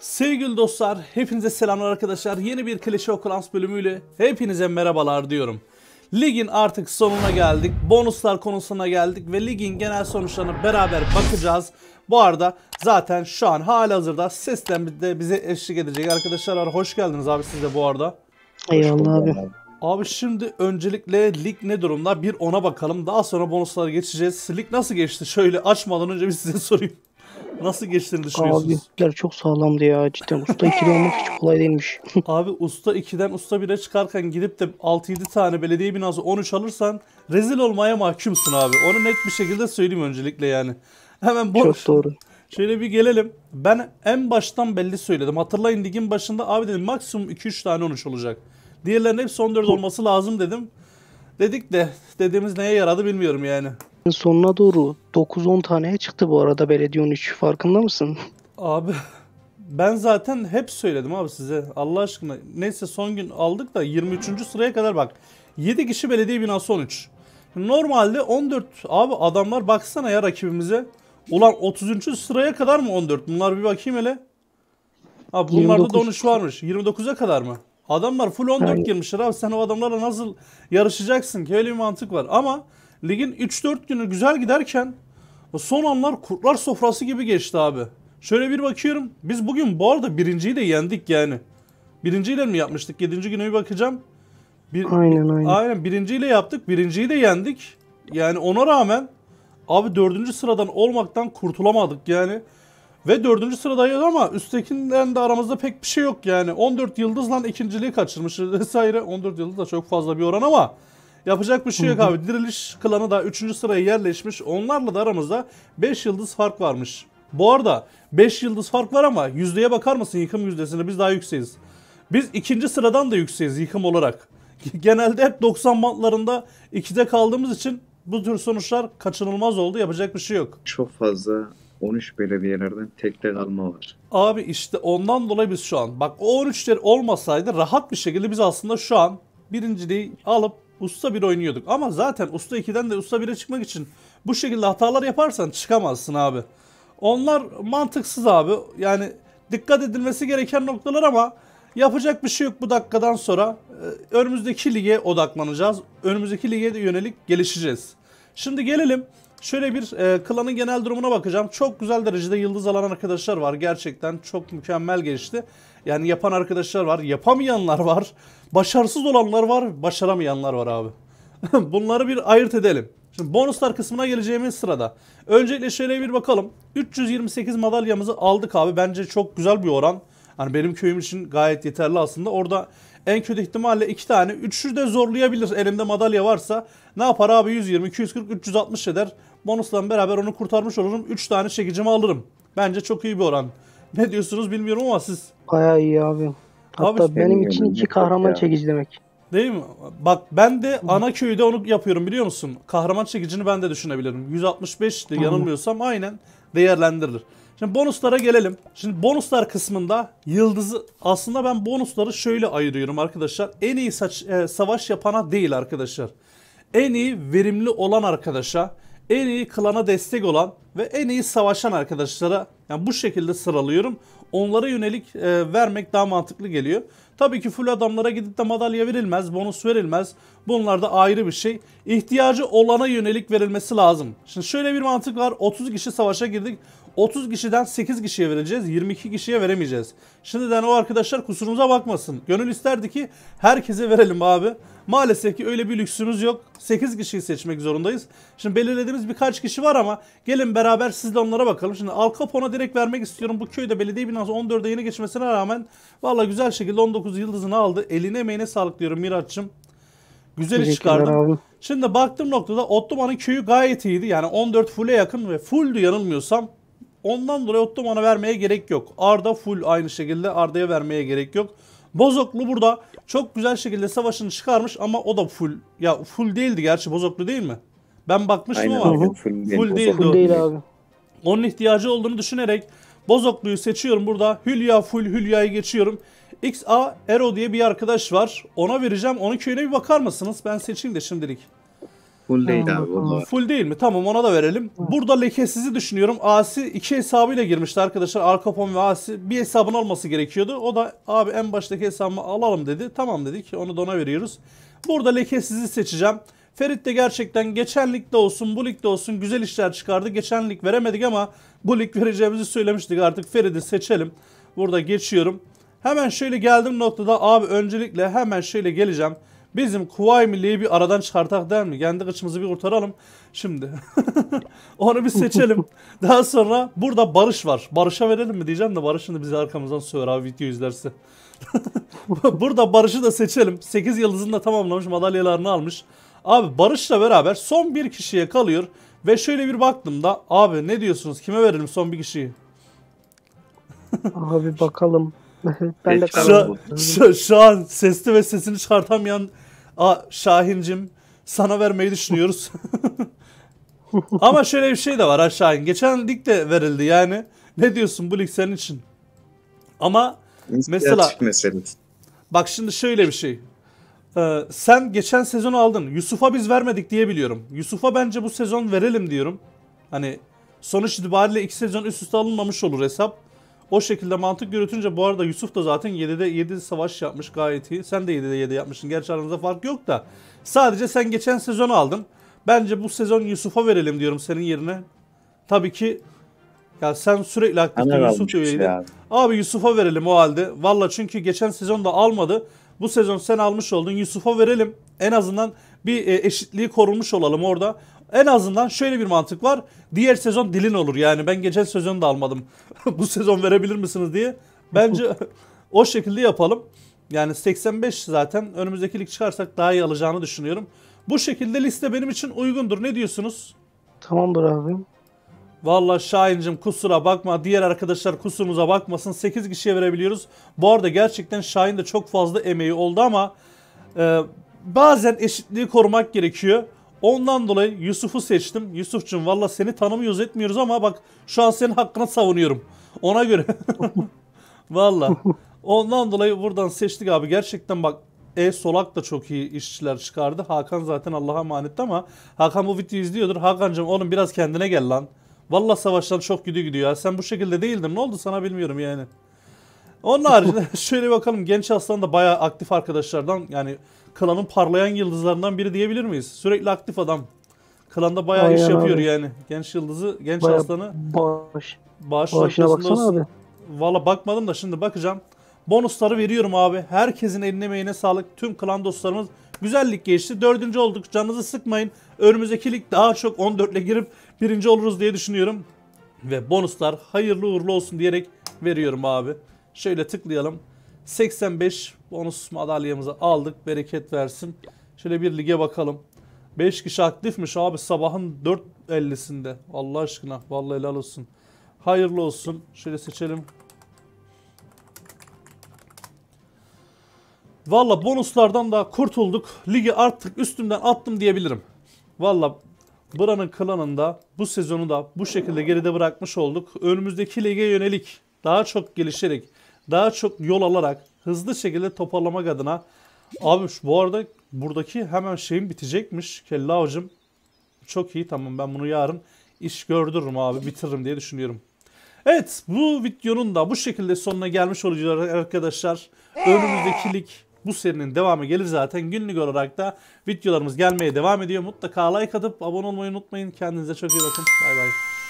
Sevgili dostlar, hepinize selamlar arkadaşlar. Yeni bir klişe okulans bölümüyle hepinize merhabalar diyorum. Ligin artık sonuna geldik. Bonuslar konusuna geldik ve ligin genel sonuçlarına beraber bakacağız. Bu arada zaten şu an halihazırda sesten de bize eşlik edecek arkadaşlar. Hoş geldiniz abi siz de bu arada. Eyvallah abi. Abi şimdi öncelikle lig ne durumda bir ona bakalım. Daha sonra bonuslara geçeceğiz. Lig nasıl geçti? Şöyle açmadan önce bir size sorayım. Nasıl geçtiğini düşünüyorsunuz? Abi ipler çok sağlamdı ya cidden. Usta 2'de olmak hiç kolay değilmiş. Abi usta 2'den usta 1'e çıkarken gidip de 6-7 tane belediye binası 13 alırsan rezil olmaya mahkumsun abi. Onu net bir şekilde söyleyeyim öncelikle yani. Hemen boş. Çok doğru. Şöyle bir gelelim. Ben en baştan belli söyledim. Hatırlayın ligin başında abi dedim maksimum 2-3 tane 13 olacak. Diğerlerinin son 14 olması lazım dedim. Dedik de dediğimiz neye yaradı bilmiyorum yani sonuna doğru 9-10 taneye çıktı bu arada belediyenin 3 farkında mısın? Abi ben zaten hep söyledim abi size Allah aşkına. Neyse son gün aldık da 23. sıraya kadar bak. 7 kişi belediye binası 13. Normalde 14 abi adamlar baksana ya rakibimize. Ulan 30. sıraya kadar mı 14? Bunlar bir bakayım hele. Abi bunlarda 29. da 13 varmış. 29'a kadar mı? Adamlar full 14 yani. girmişler abi. Sen o adamlarla nasıl yarışacaksın ki? Öyle bir mantık var. Ama Ligin 3-4 günü güzel giderken son anlar kurtlar sofrası gibi geçti abi. Şöyle bir bakıyorum. Biz bugün bu arada birinciyi de yendik yani. Birinciyle mi yapmıştık? Yedinci güne bir bakacağım. Bir, aynen aynen. Aynen birinciyle yaptık. Birinciyi de yendik. Yani ona rağmen abi dördüncü sıradan olmaktan kurtulamadık yani. Ve dördüncü sıradayız ama üsttekinden de aramızda pek bir şey yok yani. 14 yıldızla ikinciliği kaçırmış vesaire. 14 yıldız da çok fazla bir oran ama Yapacak bir şey yok abi. Diriliş klanı da 3. sıraya yerleşmiş. Onlarla da aramızda 5 yıldız fark varmış. Bu arada 5 yıldız fark var ama yüzdeye bakar mısın yıkım yüzdesine? Biz daha yükseğiz. Biz ikinci sıradan da yükseğiz yıkım olarak. Genelde hep 90 bantlarında 2'de kaldığımız için bu tür sonuçlar kaçınılmaz oldu. Yapacak bir şey yok. Çok fazla 13 belediyelerden tekte alma var. Abi işte ondan dolayı biz şu an bak o 13'ler olmasaydı rahat bir şekilde biz aslında şu an birinciliği alıp Usta 1 oynuyorduk ama zaten Usta 2'den de Usta 1'e çıkmak için bu şekilde hatalar yaparsan çıkamazsın abi. Onlar mantıksız abi. Yani dikkat edilmesi gereken noktalar ama yapacak bir şey yok bu dakikadan sonra. Ee, önümüzdeki lige odaklanacağız. Önümüzdeki lige de yönelik gelişeceğiz. Şimdi gelelim Şöyle bir e, klanın genel durumuna bakacağım. Çok güzel derecede yıldız alan arkadaşlar var. Gerçekten çok mükemmel gelişti. Yani yapan arkadaşlar var. Yapamayanlar var. Başarısız olanlar var. Başaramayanlar var abi. Bunları bir ayırt edelim. Şimdi bonuslar kısmına geleceğimiz sırada. Öncelikle şöyle bir bakalım. 328 madalyamızı aldık abi. Bence çok güzel bir oran. Hani benim köyüm için gayet yeterli aslında. Orada en kötü ihtimalle 2 tane. Üçü de zorlayabilir. Elimde madalya varsa ne yapar abi 120, 240, 360 eder. Bonusla beraber onu kurtarmış olurum. 3 tane çekicimi alırım. Bence çok iyi bir oran. Ne diyorsunuz bilmiyorum ama siz... Baya iyi abi. Hatta abi, benim için iki kahraman ya. çekici demek. Değil mi? Bak ben de ana köyde onu yapıyorum biliyor musun? Kahraman çekicini ben de düşünebilirim. 165 de yanılmıyorsam aynen değerlendirilir. Şimdi bonuslara gelelim. Şimdi bonuslar kısmında yıldızı aslında ben bonusları şöyle ayırıyorum arkadaşlar. En iyi saç, e, savaş yapana değil arkadaşlar. En iyi verimli olan arkadaşa en iyi klana destek olan ve en iyi savaşan arkadaşlara yani bu şekilde sıralıyorum. Onlara yönelik e, vermek daha mantıklı geliyor. Tabii ki full adamlara gidip de madalya verilmez, bonus verilmez. Bunlar da ayrı bir şey. İhtiyacı olana yönelik verilmesi lazım. Şimdi şöyle bir mantık var. 30 kişi savaşa girdik. 30 kişiden 8 kişiye vereceğiz. 22 kişiye veremeyeceğiz. Şimdiden o arkadaşlar kusurumuza bakmasın. Gönül isterdi ki herkese verelim abi. Maalesef ki öyle bir lüksümüz yok. 8 kişiyi seçmek zorundayız. Şimdi belirlediğimiz birkaç kişi var ama gelin beraber siz de onlara bakalım. Şimdi Al Capone'a direkt vermek istiyorum. Bu köyde belediye binası 14'e yeni geçmesine rağmen valla güzel şekilde 19 yıldızını aldı. Eline emeğine sağlık diyorum Miraç'cığım. Güzel iş çıkardın. Şimdi baktığım noktada Ottoman'ın köyü gayet iyiydi. Yani 14 full'e yakın ve full'dü yanılmıyorsam. Ondan dolayı Ottoman'a vermeye gerek yok. Arda full aynı şekilde Arda'ya vermeye gerek yok. Bozoklu burada çok güzel şekilde savaşını çıkarmış ama o da full. Ya full değildi gerçi Bozoklu değil mi? Ben bakmıştım Aynen, ama full, değil, full değildi. Full değil abi. Onun ihtiyacı olduğunu düşünerek Bozoklu'yu seçiyorum burada. Hülya full Hülya'yı geçiyorum. XA Ero diye bir arkadaş var. Ona vereceğim. Onun köyüne bir bakar mısınız? Ben seçeyim de şimdilik. Full değil abi valla. Full değil mi? Tamam ona da verelim. Burada lekesizi düşünüyorum. Asi iki hesabıyla girmişti arkadaşlar. Arkapon ve Asi. Bir hesabın olması gerekiyordu. O da abi en baştaki hesabımı alalım dedi. Tamam dedik. Onu dona veriyoruz. Burada lekesizi seçeceğim. Ferit de gerçekten geçen ligde olsun bu ligde olsun güzel işler çıkardı. Geçen lig veremedik ama bu lig vereceğimizi söylemiştik artık. Ferit'i seçelim. Burada geçiyorum. Hemen şöyle geldim noktada abi öncelikle hemen şöyle geleceğim. Bizim Kuvay Milli'yi bir aradan çıkartak değil mi? Kendi kıçımızı bir kurtaralım. Şimdi. Onu bir seçelim. Daha sonra burada Barış var. Barış'a verelim mi diyeceğim de Barış şimdi bizi arkamızdan söver abi video izlerse. burada Barış'ı da seçelim. 8 yıldızını da tamamlamış madalyalarını almış. Abi Barış'la beraber son bir kişiye kalıyor. Ve şöyle bir baktım da abi ne diyorsunuz kime verelim son bir kişiyi? abi bakalım ben de şu, an, şu, şu an sesli ve sesini çıkartamayan a, Şahincim sana vermeyi düşünüyoruz. Ama şöyle bir şey de var ha Şahin. Geçen lig de verildi yani. Ne diyorsun bu lig senin için? Ama mesela bak şimdi şöyle bir şey. Ee, sen geçen sezon aldın. Yusuf'a biz vermedik diye biliyorum. Yusuf'a bence bu sezon verelim diyorum. Hani sonuç itibariyle iki sezon üst üste alınmamış olur hesap. O şekilde mantık yürütünce bu arada Yusuf da zaten 7'de 7 savaş yapmış gayet iyi. Sen de 7'de 7 yapmışsın. Gerçi aramızda fark yok da. Sadece sen geçen sezon aldın. Bence bu sezon Yusuf'a verelim diyorum senin yerine. Tabii ki ya sen sürekli aktifte Yusuf üyeydin. Şey abi Yusuf'a verelim o halde. Valla çünkü geçen sezon da almadı. Bu sezon sen almış oldun. Yusuf'a verelim. En azından bir e, eşitliği korunmuş olalım orada en azından şöyle bir mantık var. Diğer sezon dilin olur yani ben geçen sezonu da almadım. Bu sezon verebilir misiniz diye. Bence o şekilde yapalım. Yani 85 zaten önümüzdeki lig çıkarsak daha iyi alacağını düşünüyorum. Bu şekilde liste benim için uygundur. Ne diyorsunuz? Tamamdır abim. Valla Şahin'cim kusura bakma. Diğer arkadaşlar kusurumuza bakmasın. 8 kişiye verebiliyoruz. Bu arada gerçekten Şahin de çok fazla emeği oldu ama e, bazen eşitliği korumak gerekiyor. Ondan dolayı Yusuf'u seçtim. Yusuf'cum valla seni tanımıyoruz etmiyoruz ama bak şu an senin hakkını savunuyorum. Ona göre. valla. Ondan dolayı buradan seçtik abi. Gerçekten bak e Solak da çok iyi işçiler çıkardı. Hakan zaten Allah'a emanetti ama Hakan bu videoyu izliyordur. Hakancım oğlum biraz kendine gel lan. Valla savaştan çok güdü gidiyor ya. Sen bu şekilde değildin. Ne oldu sana bilmiyorum yani. Onun haricinde şöyle bakalım genç aslan da bayağı aktif arkadaşlardan yani klanın parlayan yıldızlarından biri diyebilir miyiz? Sürekli aktif adam. Klanda bayağı Aynen iş yapıyor abi. yani. Genç yıldızı, genç bayağı aslanı. Baş. Baş. Bağışına baksana olsun. abi. Valla bakmadım da şimdi bakacağım. Bonusları veriyorum abi. Herkesin eline emeğine sağlık. Tüm klan dostlarımız güzellik geçti. Dördüncü olduk. Canınızı sıkmayın. Önümüzdeki lig daha çok 14 ile girip birinci oluruz diye düşünüyorum. Ve bonuslar hayırlı uğurlu olsun diyerek veriyorum abi. Şöyle tıklayalım. 85 bonus madalyamızı aldık. Bereket versin. Şöyle bir lige bakalım. 5 kişi aktifmiş abi sabahın 4.50'sinde. Allah aşkına. Vallahi helal olsun. Hayırlı olsun. Şöyle seçelim. Valla bonuslardan da kurtulduk. Ligi artık üstümden attım diyebilirim. Valla buranın klanında bu sezonu da bu şekilde geride bırakmış olduk. Önümüzdeki lige yönelik daha çok gelişerek daha çok yol alarak hızlı şekilde toparlamak adına abi şu, bu arada buradaki hemen şeyim bitecekmiş. Kella avcım çok iyi tamam ben bunu yarın iş gördürürüm abi bitiririm diye düşünüyorum. Evet bu videonun da bu şekilde sonuna gelmiş olacağız arkadaşlar. Önümüzdeki lig bu serinin devamı gelir zaten. Günlük olarak da videolarımız gelmeye devam ediyor. Mutlaka like atıp abone olmayı unutmayın. Kendinize çok iyi bakın. Bay bay.